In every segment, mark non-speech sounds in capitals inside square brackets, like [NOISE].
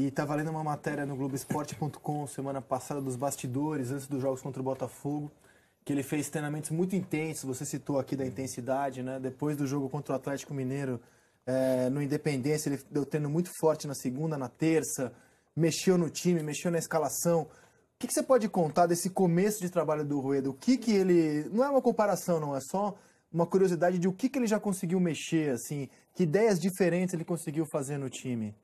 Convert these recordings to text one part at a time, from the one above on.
E estava tá lendo uma matéria no Globoesporte.com semana passada dos bastidores, antes dos jogos contra o Botafogo, que ele fez treinamentos muito intensos. Você citou aqui da intensidade, né? Depois do jogo contra o Atlético Mineiro é, no Independência, ele deu treino muito forte na segunda, na terça, mexeu no time, mexeu na escalação. O que, que, você pode contar desse começo de trabalho do Rueda? O que, que ele. Não é uma comparação, não, é só uma curiosidade de o que, que ele já conseguiu mexer, assim, que ideias diferentes ele conseguiu fazer no time.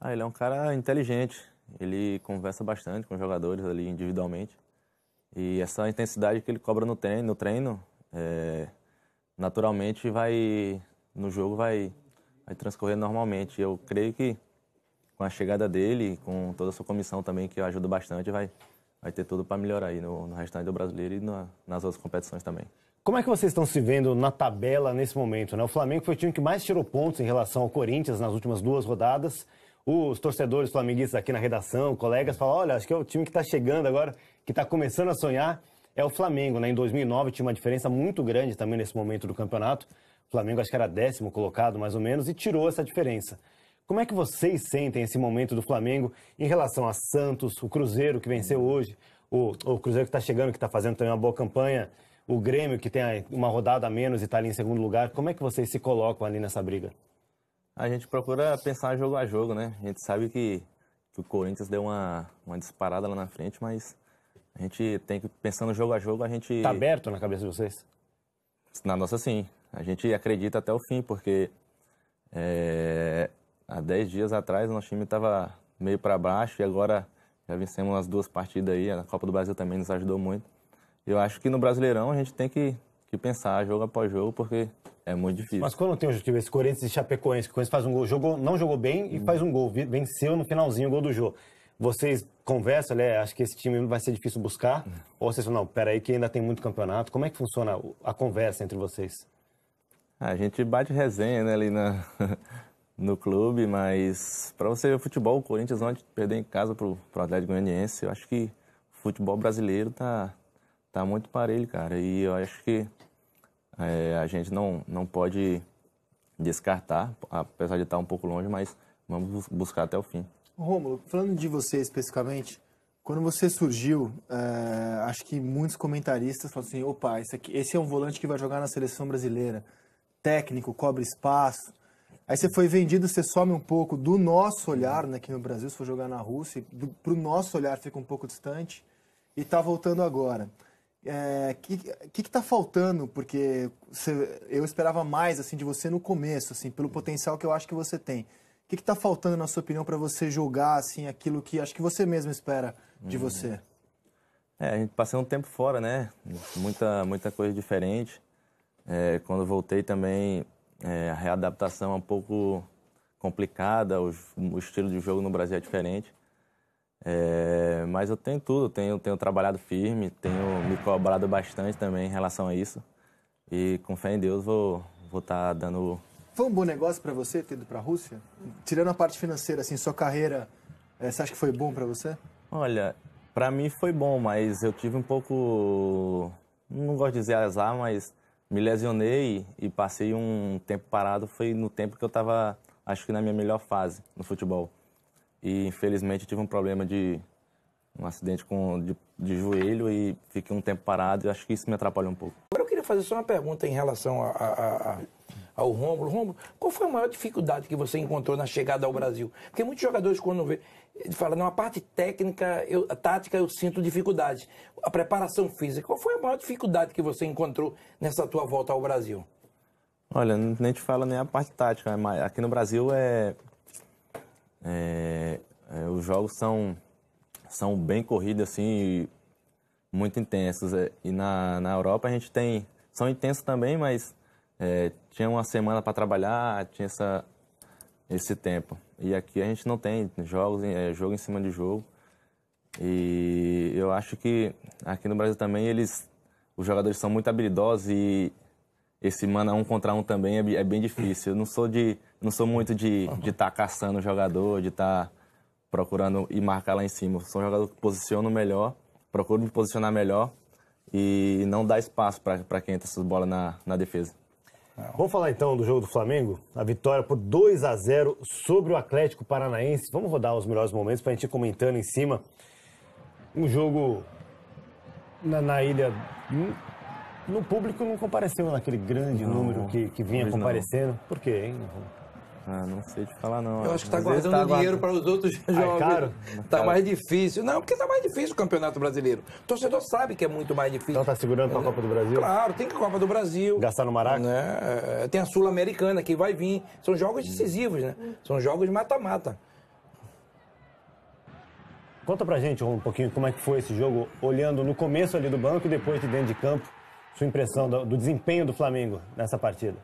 Ah, ele é um cara inteligente. Ele conversa bastante com os jogadores ali individualmente. E essa intensidade que ele cobra no treino, no treino é, naturalmente vai no jogo vai, vai transcorrer normalmente. Eu creio que com a chegada dele, com toda a sua comissão também que ajuda bastante, vai vai ter tudo para melhorar aí no, no, restante do brasileiro e na, nas outras competições também. Como é que vocês estão se vendo na tabela nesse momento? Né? O Flamengo foi o time que mais tirou pontos em relação ao Corinthians nas últimas duas rodadas os torcedores flamenguistas aqui na redação, colegas, falam: olha, acho que é o time que está chegando agora, que está começando a sonhar, é o Flamengo. Né? Em 2009 tinha uma diferença muito grande também nesse momento do campeonato. O Flamengo acho que era décimo colocado, mais ou menos, e tirou essa diferença. Como é que vocês sentem esse momento do Flamengo em relação a Santos, o Cruzeiro que venceu hoje, o, o Cruzeiro que está chegando, que está fazendo também uma boa campanha, o Grêmio que tem uma rodada a menos e está ali em segundo lugar? Como é que vocês se colocam ali nessa briga? A gente procura pensar jogo a jogo, né? A gente sabe que, que o Corinthians deu uma, uma disparada lá na frente, mas a gente tem que, pensando jogo a jogo, a gente. Tá aberto na cabeça de vocês? Na nossa, sim. A gente acredita até o fim, porque é, há 10 dias atrás o nosso time estava meio para baixo e agora já vencemos as duas partidas aí. A Copa do Brasil também nos ajudou muito. Eu acho que no Brasileirão a gente tem que, que pensar jogo após jogo, porque é muito difícil. Mas quando tem um jogo, esse Corinthians e Chapecoense, que o Corinthians faz um gol, jogou, não jogou bem e hum. faz um gol, venceu no finalzinho o gol do jogo. Vocês conversam, né? Acho que esse time vai ser difícil buscar. Hum. Ou vocês falam, não, peraí que ainda tem muito campeonato. Como é que funciona a conversa entre vocês? Ah, a gente bate resenha né, ali na, [LAUGHS] no clube, mas para você ver futebol, o Corinthians não perder em casa para o Atlético Goianiense, eu acho que o futebol brasileiro tá, tá muito parelho, cara. E eu acho que é, a gente não, não pode descartar, apesar de estar um pouco longe, mas vamos buscar até o fim. Rômulo, falando de você especificamente, quando você surgiu, é, acho que muitos comentaristas falaram assim, opa, esse, aqui, esse é um volante que vai jogar na seleção brasileira, técnico, cobre espaço, Aí você foi vendido, você some um pouco do nosso olhar, né, aqui no Brasil, se for jogar na Rússia, para o nosso olhar fica um pouco distante, e está voltando agora. O é, que está faltando? Porque eu esperava mais assim de você no começo, assim, pelo potencial que eu acho que você tem. O que está faltando, na sua opinião, para você jogar assim aquilo que acho que você mesmo espera de uhum. você? É, a gente passou um tempo fora, né? Muita, muita coisa diferente. É, quando voltei também, é, a readaptação é um pouco complicada, o, o, estilo de jogo no Brasil é diferente. É, mas eu tenho tudo, tenho, tenho trabalhado firme, tenho me cobrado bastante também em relação a isso. E com fé em Deus vou estar vou tá dando. Foi um bom negócio para você ter ido para a Rússia? Tirando a parte financeira, assim, sua carreira, é, você acha que foi bom para você? Olha, para mim foi bom, mas eu tive um pouco. Não gosto de dizer azar, mas me lesionei e passei um tempo parado. Foi no tempo que eu estava, acho que na minha melhor fase no futebol e infelizmente tive um problema de um acidente com, de, de joelho e fiquei um tempo parado e acho que isso me atrapalhou um pouco. Agora eu queria fazer só uma pergunta em relação a, a, a, ao Rômulo. Rômulo, qual foi a maior dificuldade que você encontrou na chegada ao Brasil? Porque muitos jogadores quando vê, falam, não, a parte técnica, eu, a tática eu sinto dificuldade. A preparação física, qual foi a maior dificuldade que você encontrou nessa tua volta ao Brasil? Olha, nem te fala nem a parte tática. Aqui no Brasil é é, é, os jogos são, são bem corridos, assim, muito intensos. É, e na, na Europa a gente tem. São intensos também, mas é, tinha uma semana para trabalhar, tinha essa, esse tempo. E aqui a gente não tem jogos, é, jogo em cima de jogo. E eu acho que aqui no Brasil também eles, os jogadores são muito habilidosos e esse mano um contra um também é, é bem difícil. Eu não sou de não sou muito de estar de tá caçando o jogador, de estar tá procurando e marcar lá em cima. Sou um jogador que posiciono melhor, procuro me posicionar melhor e não dar espaço para quem entra essas bolas na, na defesa. É. Vamos falar então do jogo do Flamengo, a vitória por 2 a 0 sobre o Atlético Paranaense. Vamos rodar os melhores momentos para a gente ir comentando em cima. Um jogo na, na ilha. Hum, no público não compareceu naquele grande não, número que, que vinha comparecendo. Não. Por quê, hein? Ah, não sei te falar, não. Eu acho que está guardando tá dinheiro guardando. para os outros [LAUGHS] jogos. É caro? Está mais difícil. Não, porque está mais difícil o Campeonato Brasileiro. O torcedor sabe que é muito mais difícil. Então está segurando pra a é. Copa do Brasil? Claro, tem que a Copa do Brasil. Gastar no Maraca? Né? Tem a Sul-Americana que vai vir. São jogos decisivos, né? São jogos mata-mata. Conta pra gente um pouquinho como é que foi esse jogo, olhando no começo ali do banco e depois de dentro de campo, sua impressão do, do desempenho do Flamengo nessa partida.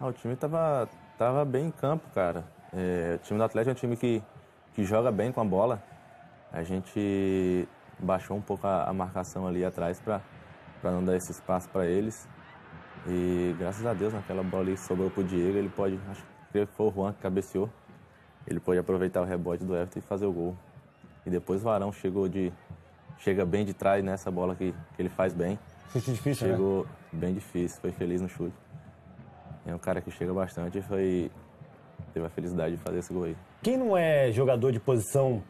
Ah, o time tava Tava bem em campo, cara. É, o time do Atlético é um time que, que joga bem com a bola. A gente baixou um pouco a, a marcação ali atrás para não dar esse espaço para eles. E graças a Deus, naquela bola ali sobrou pro Diego, ele pode, acho que foi o Juan que cabeceou. Ele pode aproveitar o rebote do Everton e fazer o gol. E depois o Varão chegou de chega bem de trás nessa bola que, que ele faz bem. Chute difícil, né? Chegou né? bem difícil, foi feliz no chute. É um cara que chega bastante e foi, teve a felicidade de fazer esse gol aí. Quem não é jogador de posição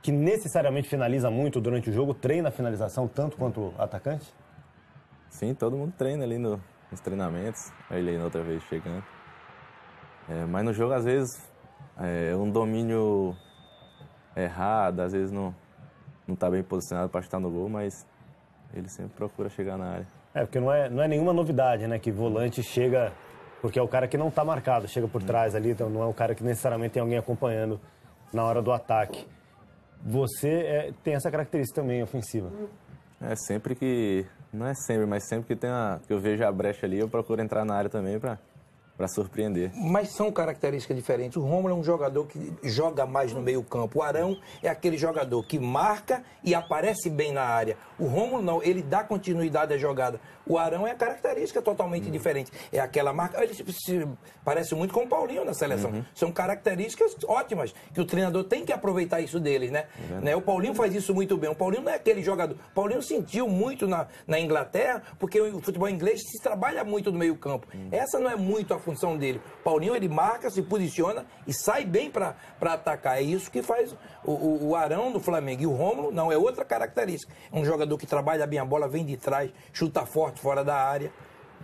que necessariamente finaliza muito durante o jogo, treina a finalização tanto quanto atacante? Sim, todo mundo treina ali no, nos treinamentos. Ele aí outra vez chegando. É, mas no jogo, às vezes, é, é um domínio errado, às vezes não, não tá bem posicionado para estar no gol, mas ele sempre procura chegar na área. É, porque não é, não é nenhuma novidade, né? Que volante chega porque é o cara que não está marcado, chega por é. trás ali, então não é um cara que necessariamente tem alguém acompanhando na hora do ataque. Você é, tem essa característica também ofensiva. É sempre que. Não é sempre, mas sempre que, tem a, que eu vejo a brecha ali, eu procuro entrar na área também para para surpreender. Mas são características diferentes. O Romulo é um jogador que joga mais no meio-campo. O Arão é aquele jogador que marca e aparece bem na área. O Romulo não, ele dá continuidade à jogada. O Arão é a característica totalmente uhum. diferente. É aquela marca. Ele se, parece muito com o Paulinho na seleção. Uhum. São características ótimas que o treinador tem que aproveitar isso deles, né? Uhum. né? O Paulinho faz isso muito bem. O Paulinho não é aquele jogador. O Paulinho sentiu muito na, na Inglaterra, porque o futebol inglês se trabalha muito no meio-campo. Uhum. Essa não é muito a função dele. Paulinho, ele marca, se posiciona e sai bem para atacar. É isso que faz o, o, o Arão do Flamengo. E o Rômulo não, é outra característica. É um jogador que trabalha bem a bola, vem de trás, chuta forte fora da área.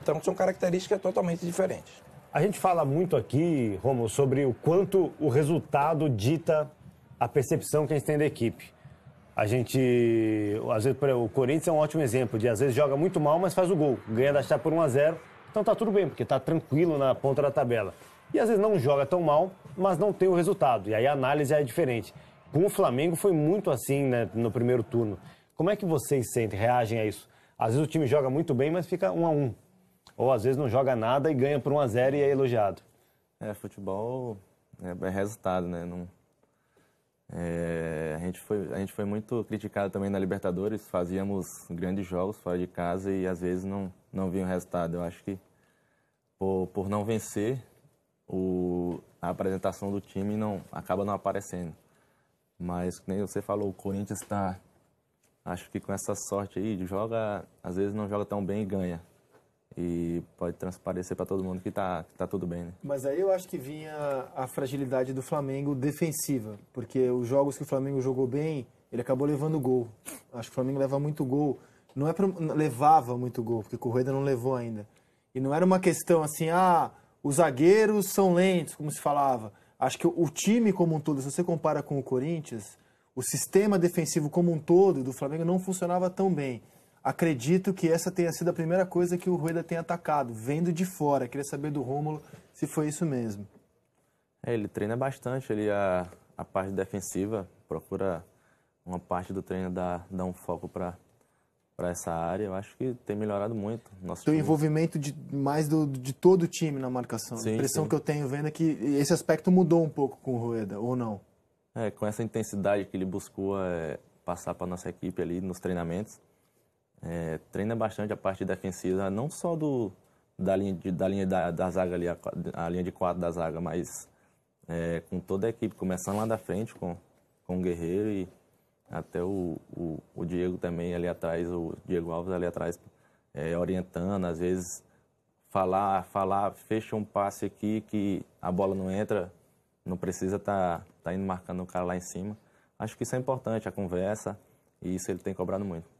Então são características totalmente diferentes. A gente fala muito aqui, Romulo sobre o quanto o resultado dita a percepção que a gente tem da equipe. A gente, às vezes, o Corinthians é um ótimo exemplo de às vezes joga muito mal, mas faz o gol, ganha da chave por 1 a 0 então tá tudo bem, porque tá tranquilo na ponta da tabela. E às vezes não joga tão mal, mas não tem o resultado. E aí a análise é diferente. Com o Flamengo foi muito assim né, no primeiro turno. Como é que vocês sentem, reagem a isso? Às vezes o time joga muito bem, mas fica um a um. Ou às vezes não joga nada e ganha por um a zero e é elogiado. É, futebol é, resultado, né? Não é, a, gente foi, a gente foi muito criticado também na Libertadores, fazíamos grandes jogos fora de casa e às vezes não, não vinha o resultado. Eu acho que por, por não vencer, o, a apresentação do time não acaba não aparecendo. Mas, como você falou, o Corinthians está. Acho que com essa sorte aí, joga. Às vezes não joga tão bem e ganha e pode transparecer para todo mundo que está que tá tudo bem. Né? Mas aí eu acho que vinha a fragilidade do Flamengo defensiva, porque os jogos que o Flamengo jogou bem, ele acabou levando gol. Acho que o Flamengo leva muito gol. Não é pra, levava muito gol, porque o Correia não levou ainda. E não era uma questão assim, ah, os zagueiros são lentos, como se falava. Acho que o time como um todo, se você compara com o Corinthians, o sistema defensivo como um todo do Flamengo não funcionava tão bem. Acredito que essa tenha sido a primeira coisa que o Rueda tenha atacado, vendo de fora. Queria saber do Rômulo se foi isso mesmo. É, ele treina bastante ele a, a parte defensiva, procura uma parte do treino dar, dar um foco para para essa área, eu acho que tem melhorado muito. Nosso O envolvimento de, mais do, de todo o time na marcação. Sim, a impressão sim. que eu tenho vendo é que esse aspecto mudou um pouco com o Rueda, ou não? É, com essa intensidade que ele buscou é, passar para nossa equipe ali nos treinamentos, é, treina bastante a parte defensiva, não só do, da linha, de, da, linha da, da, zaga ali, a, a, linha de quatro da zaga, mas é, com toda a equipe, começando lá da frente com, com o Guerreiro e até o, o, o Diego também ali atrás, o Diego Alves ali atrás, é, orientando, às vezes falar, falar, fecha um passe aqui que a bola não entra, não precisa estar tá, tá indo marcando o cara lá em cima. Acho que isso é importante, a conversa, e isso ele tem cobrado muito.